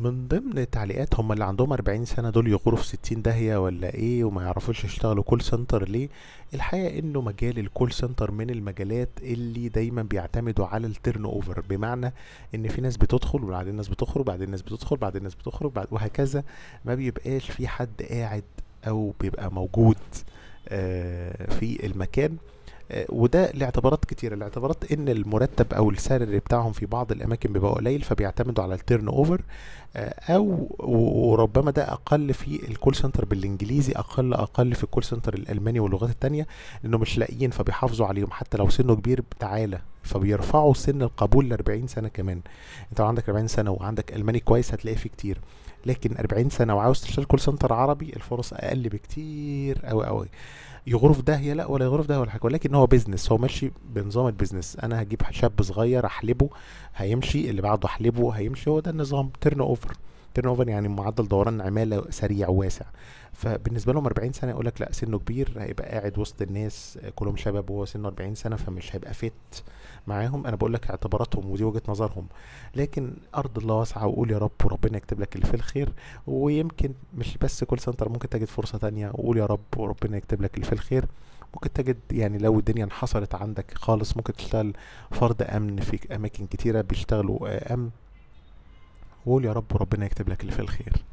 من ضمن تعليقات هم اللي عندهم 40 سنة دول يغوروا في 60 داهية ولا ايه وما يعرفوش يشتغلوا كول سنتر ليه الحقيقة انه مجال الكول سنتر من المجالات اللي دايما بيعتمدوا على التيرن اوفر بمعنى ان في ناس بتدخل وبعدين ناس بتخرج وبعدين ناس بتدخل وبعدين ناس بتخرج بعد وهكذا ما بيبقاش في حد قاعد او بيبقى موجود آه، في المكان وده لاعتبارات كتيره لاعتبارات ان المرتب او السالري بتاعهم في بعض الاماكن بيبقى قليل فبيعتمدوا على التيرن اوفر آه، او وربما ده اقل في الكول سنتر بالانجليزي اقل اقل في الكول سنتر الالماني واللغات التانية لانه مش لاقيين فبيحافظوا عليهم حتى لو سنه كبير تعالى فبيرفعوا سن القبول ل 40 سنه كمان انت لو عندك 40 سنه وعندك الماني كويس هتلاقيه فيه كتير لكن 40 سنه وعاوز تشتغل كول سنتر عربي الفرص اقل بكتير قوي قوي يغرف ده داهيه لا ولا يغرف ده داهيه ولا حاجه ولكن هو بيزنس هو ماشي بنظام البيزنس انا هجيب شاب صغير احلبه هيمشي اللي بعده احلبه هيمشي هو ده النظام تيرن اوفر تيرن اوفر يعني معدل دوران عماله سريع واسع فبالنسبه لهم 40 سنه يقول لك لا سنه كبير هيبقى قاعد وسط الناس كلهم شباب وهو سنه 40 سنه فمش هيبقى فيت معاهم انا بقول لك اعتباراتهم ودي وجهه نظرهم لكن ارض الله واسعه وقول يا رب وربنا يكتب لك اللي في الخير ويمكن مش بس كول سنتر ممكن تجد فرصه تانية وقول يا رب وربنا يكتب لك اللي في الخير ممكن تجد يعني لو الدنيا انحصرت عندك خالص ممكن تشتغل فرد امن في اماكن كتيره بيشتغلوا آه، امن وقول يا رب وربنا يكتب لك اللي في الخير